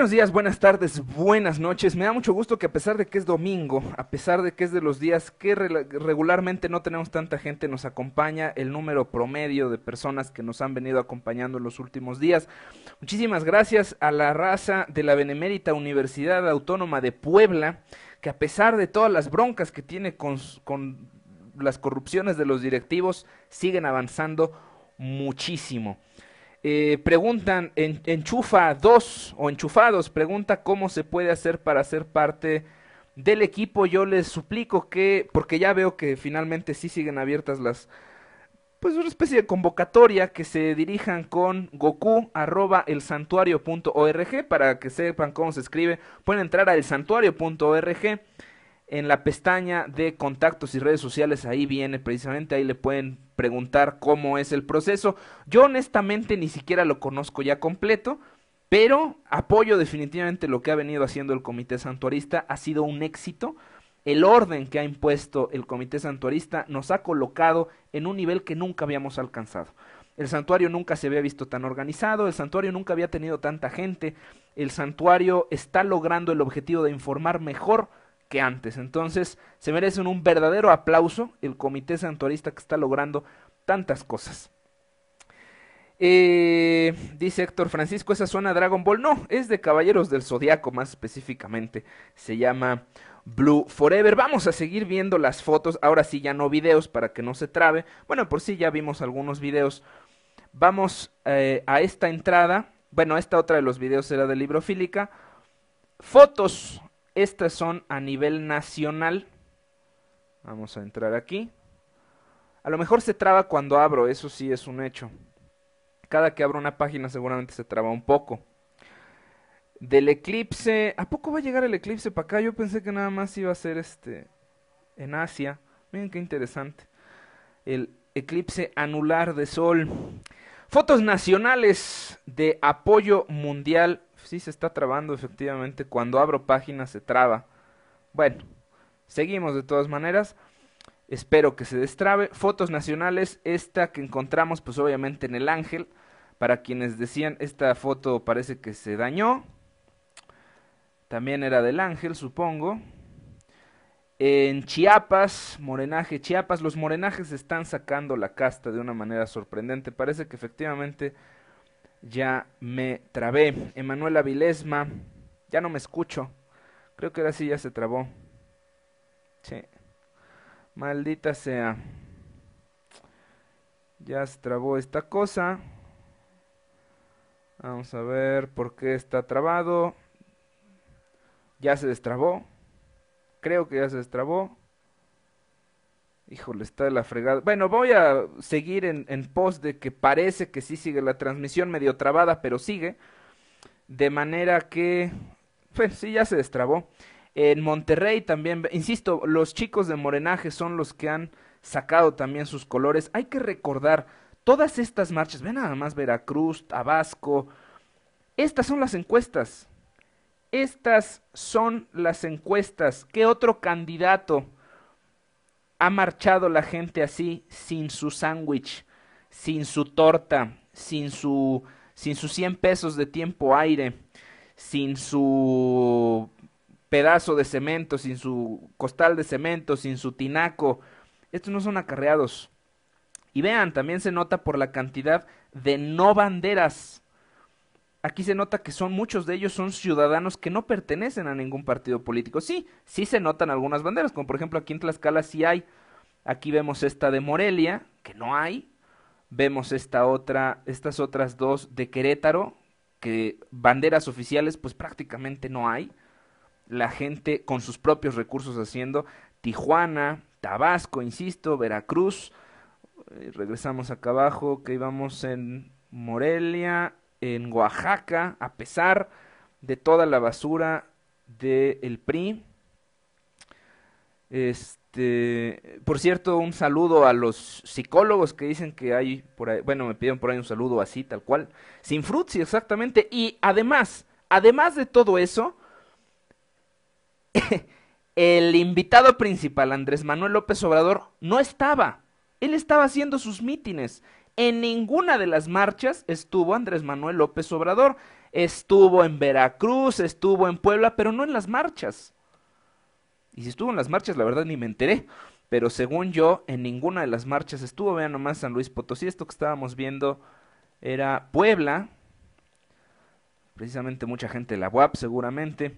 Buenos días, buenas tardes, buenas noches. Me da mucho gusto que a pesar de que es domingo, a pesar de que es de los días que regularmente no tenemos tanta gente, nos acompaña el número promedio de personas que nos han venido acompañando en los últimos días. Muchísimas gracias a la raza de la Benemérita Universidad Autónoma de Puebla, que a pesar de todas las broncas que tiene con las corrupciones de los directivos, siguen avanzando muchísimo. Eh, preguntan, en, enchufa dos o enchufados, pregunta cómo se puede hacer para ser parte del equipo. Yo les suplico que, porque ya veo que finalmente sí siguen abiertas las, pues una especie de convocatoria que se dirijan con goku arroba el santuario.org para que sepan cómo se escribe. Pueden entrar a el santuario.org en la pestaña de contactos y redes sociales, ahí viene precisamente, ahí le pueden preguntar cómo es el proceso. Yo honestamente ni siquiera lo conozco ya completo, pero apoyo definitivamente lo que ha venido haciendo el Comité Santuarista, ha sido un éxito. El orden que ha impuesto el Comité Santuarista nos ha colocado en un nivel que nunca habíamos alcanzado. El santuario nunca se había visto tan organizado, el santuario nunca había tenido tanta gente, el santuario está logrando el objetivo de informar mejor que antes. Entonces, se merecen un verdadero aplauso el comité Santuarista que está logrando tantas cosas. Eh, dice Héctor Francisco, esa zona Dragon Ball. No, es de Caballeros del Zodiaco, más específicamente. Se llama Blue Forever. Vamos a seguir viendo las fotos. Ahora sí, ya no videos para que no se trabe. Bueno, por sí ya vimos algunos videos. Vamos eh, a esta entrada. Bueno, esta otra de los videos era de Librofílica. Fotos estas son a nivel nacional. Vamos a entrar aquí. A lo mejor se traba cuando abro, eso sí es un hecho. Cada que abro una página seguramente se traba un poco. Del eclipse, ¿a poco va a llegar el eclipse para acá? Yo pensé que nada más iba a ser este en Asia. Miren qué interesante. El eclipse anular de sol. Fotos nacionales de apoyo mundial Sí, se está trabando efectivamente. Cuando abro página se traba. Bueno, seguimos de todas maneras. Espero que se destrabe. Fotos nacionales, esta que encontramos pues obviamente en El Ángel. Para quienes decían, esta foto parece que se dañó. También era del Ángel, supongo. En Chiapas, Morenaje, Chiapas, los Morenajes están sacando la casta de una manera sorprendente. Parece que efectivamente ya me trabé. Emanuel Vilesma, Ya no me escucho. Creo que ahora sí ya se trabó. Sí. Maldita sea. Ya se trabó esta cosa. Vamos a ver por qué está trabado. Ya se destrabó. Creo que ya se destrabó. Híjole, está de la fregada. Bueno, voy a seguir en, en pos de que parece que sí sigue la transmisión, medio trabada, pero sigue. De manera que, pues sí, ya se destrabó. En Monterrey también, insisto, los chicos de Morenaje son los que han sacado también sus colores. Hay que recordar, todas estas marchas, ven nada más Veracruz, Tabasco, estas son las encuestas. Estas son las encuestas. ¿Qué otro candidato? ha marchado la gente así, sin su sándwich, sin su torta, sin su sin sus 100 pesos de tiempo aire, sin su pedazo de cemento, sin su costal de cemento, sin su tinaco. Estos no son acarreados. Y vean, también se nota por la cantidad de no banderas Aquí se nota que son muchos de ellos son ciudadanos que no pertenecen a ningún partido político. Sí, sí se notan algunas banderas, como por ejemplo aquí en Tlaxcala sí hay. Aquí vemos esta de Morelia, que no hay. Vemos esta otra, estas otras dos de Querétaro, que banderas oficiales pues prácticamente no hay. La gente con sus propios recursos haciendo Tijuana, Tabasco, insisto, Veracruz. Eh, regresamos acá abajo, que íbamos en Morelia, en Oaxaca, a pesar de toda la basura del PRI. Este, por cierto, un saludo a los psicólogos que dicen que hay por ahí, bueno, me pidieron por ahí un saludo así, tal cual, sin frutzi, exactamente. Y además, además de todo eso, el invitado principal, Andrés Manuel López Obrador, no estaba. Él estaba haciendo sus mítines. En ninguna de las marchas estuvo Andrés Manuel López Obrador. Estuvo en Veracruz, estuvo en Puebla, pero no en las marchas. Y si estuvo en las marchas, la verdad ni me enteré. Pero según yo, en ninguna de las marchas estuvo. Vean nomás San Luis Potosí. Esto que estábamos viendo era Puebla. Precisamente mucha gente de la UAP, seguramente.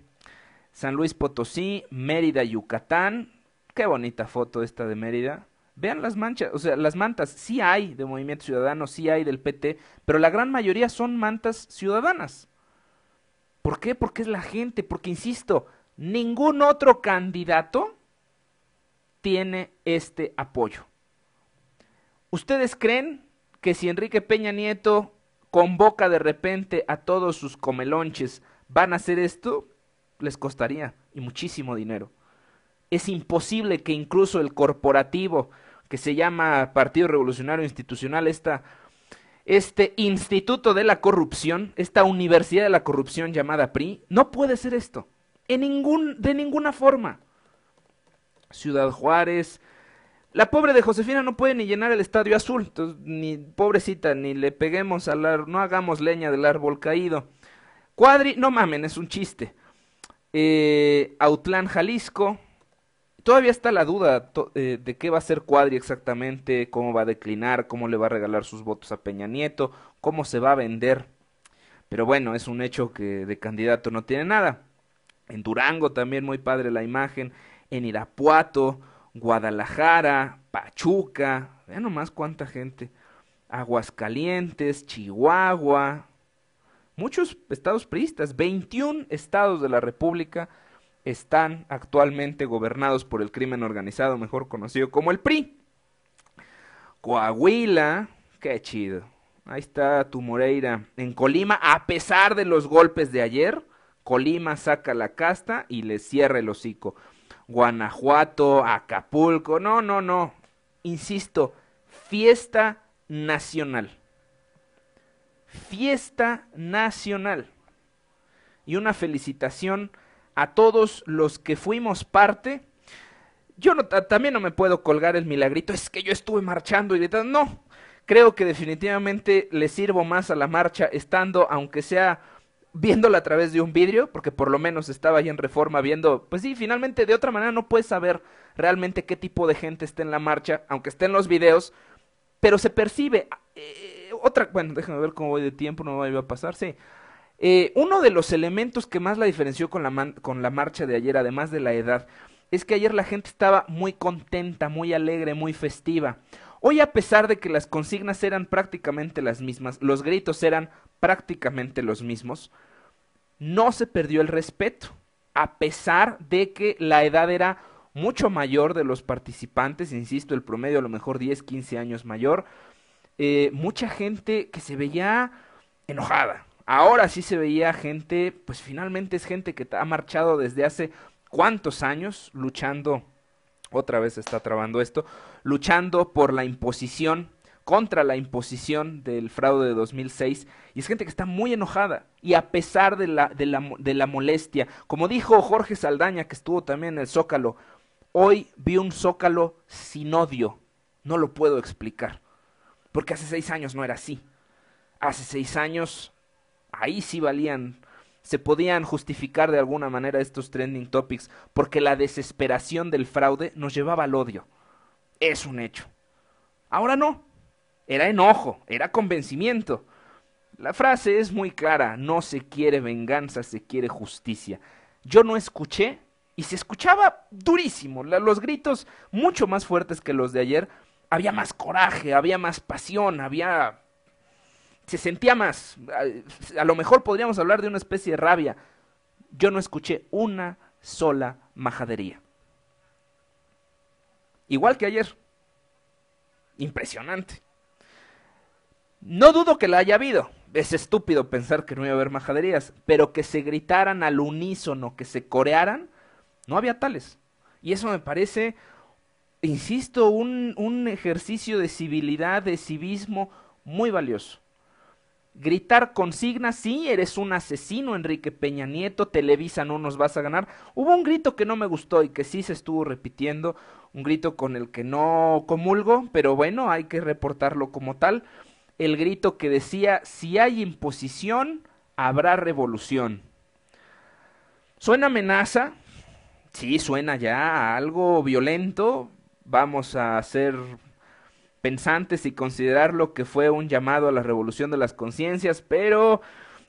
San Luis Potosí, Mérida, Yucatán. Qué bonita foto esta de Mérida. Vean las manchas, o sea, las mantas, sí hay de Movimiento Ciudadano, sí hay del PT, pero la gran mayoría son mantas ciudadanas. ¿Por qué? Porque es la gente, porque insisto, ningún otro candidato tiene este apoyo. ¿Ustedes creen que si Enrique Peña Nieto convoca de repente a todos sus comelonches, van a hacer esto? Les costaría y muchísimo dinero. Es imposible que incluso el corporativo, que se llama Partido Revolucionario Institucional, esta, este Instituto de la Corrupción, esta Universidad de la Corrupción llamada PRI, no puede ser esto, en ningún, de ninguna forma. Ciudad Juárez, la pobre de Josefina no puede ni llenar el Estadio Azul, ni pobrecita, ni le peguemos al no hagamos leña del árbol caído. Cuadri, no mamen, es un chiste. Eh, Autlán, Jalisco, todavía está la duda eh, de qué va a ser Cuadri exactamente, cómo va a declinar, cómo le va a regalar sus votos a Peña Nieto, cómo se va a vender. Pero bueno, es un hecho que de candidato no tiene nada. En Durango también muy padre la imagen, en Irapuato, Guadalajara, Pachuca, vean nomás cuánta gente. Aguascalientes, Chihuahua, muchos estados priistas, 21 estados de la República están actualmente gobernados por el crimen organizado, mejor conocido como el PRI. Coahuila, qué chido. Ahí está tu Moreira. En Colima, a pesar de los golpes de ayer, Colima saca la casta y le cierra el hocico. Guanajuato, Acapulco, no, no, no. Insisto, fiesta nacional. Fiesta nacional. Y una felicitación a todos los que fuimos parte. Yo no, también no me puedo colgar el milagrito, es que yo estuve marchando y gritando. No, creo que definitivamente le sirvo más a la marcha estando, aunque sea viéndola a través de un vidrio, porque por lo menos estaba ahí en reforma viendo, pues sí, finalmente de otra manera no puedes saber realmente qué tipo de gente está en la marcha, aunque esté en los videos, pero se percibe. Eh, otra, bueno, déjame ver cómo voy de tiempo, no me iba a pasar, sí. Eh, uno de los elementos que más la diferenció con la, con la marcha de ayer, además de la edad, es que ayer la gente estaba muy contenta, muy alegre, muy festiva. Hoy, a pesar de que las consignas eran prácticamente las mismas, los gritos eran prácticamente los mismos, no se perdió el respeto, a pesar de que la edad era mucho mayor de los participantes, insisto, el promedio a lo mejor 10, 15 años mayor, eh, mucha gente que se veía enojada, ahora sí se veía gente, pues finalmente es gente que ha marchado desde hace cuantos años luchando, otra vez está trabando esto, luchando por la imposición, contra la imposición del fraude de 2006, y es gente que está muy enojada, y a pesar de la, de la, de la molestia, como dijo Jorge Saldaña, que estuvo también en el Zócalo, hoy vi un Zócalo sin odio, no lo puedo explicar, porque hace seis años no era así. Hace seis años ahí sí valían, se podían justificar de alguna manera estos trending topics, porque la desesperación del fraude nos llevaba al odio. Es un hecho. Ahora no. Era enojo, era convencimiento. La frase es muy clara, no se quiere venganza, se quiere justicia. Yo no escuché y se escuchaba durísimo, los gritos mucho más fuertes que los de ayer. Había más coraje, había más pasión, había se sentía más. A, lo mejor podríamos hablar de una especie de rabia. Yo no escuché una sola majadería. Igual que ayer. Impresionante. No dudo que la haya habido. Es estúpido pensar que no iba a haber majaderías, pero que se gritaran al unísono, que se corearan, no había tales. Y eso me parece, insisto, un, un ejercicio de civilidad, de civismo muy valioso gritar consigna, sí, eres un asesino, Enrique Peña Nieto, Televisa no nos vas a ganar. Hubo un grito que no me gustó y que sí se estuvo repitiendo, un grito con el que no comulgo, pero bueno, hay que reportarlo como tal. El grito que decía, si hay imposición, habrá revolución. Suena amenaza, sí, suena ya a algo violento, vamos a hacer pensantes y considerar lo que fue un llamado a la revolución de las conciencias, pero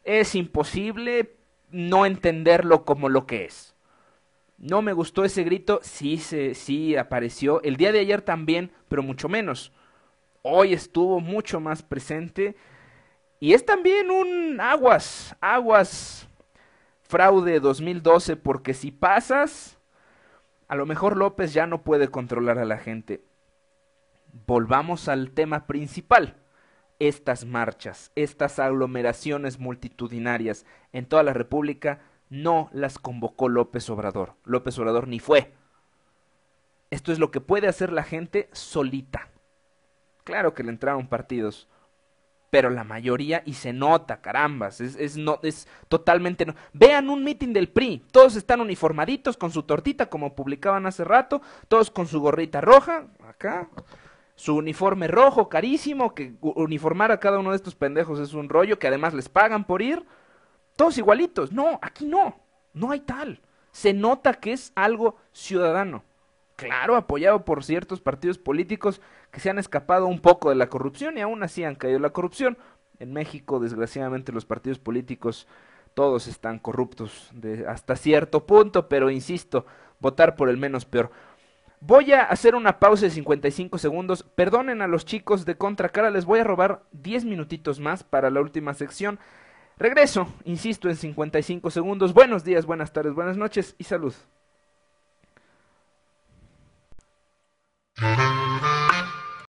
es imposible no entenderlo como lo que es. No me gustó ese grito, sí, se, sí apareció. El día de ayer también, pero mucho menos. Hoy estuvo mucho más presente. Y es también un aguas, aguas fraude 2012, porque si pasas, a lo mejor López ya no puede controlar a la gente volvamos al tema principal, estas marchas, estas aglomeraciones multitudinarias en toda la República, no las convocó López Obrador. López Obrador ni fue. Esto es lo que puede hacer la gente solita. Claro que le entraron partidos, pero la mayoría, y se nota, carambas, es, no, es totalmente... No. Vean un mitin del PRI, todos están uniformaditos con su tortita, como publicaban hace rato, todos con su gorrita roja, acá, su uniforme rojo carísimo, que uniformar a cada uno de estos pendejos es un rollo, que además les pagan por ir, todos igualitos. No, aquí no, no hay tal. Se nota que es algo ciudadano. Claro, apoyado por ciertos partidos políticos que se han escapado un poco de la corrupción y aún así han caído la corrupción. En México, desgraciadamente, los partidos políticos todos están corruptos de hasta cierto punto, pero insisto, votar por el menos peor. Voy a hacer una pausa de 55 segundos. Perdonen a los chicos de Contracara, les voy a robar 10 minutitos más para la última sección. Regreso, insisto, en 55 segundos. Buenos días, buenas tardes, buenas noches y salud.